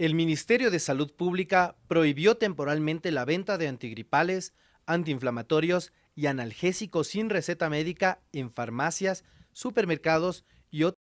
El Ministerio de Salud Pública prohibió temporalmente la venta de antigripales, antiinflamatorios y analgésicos sin receta médica en farmacias, supermercados y otros.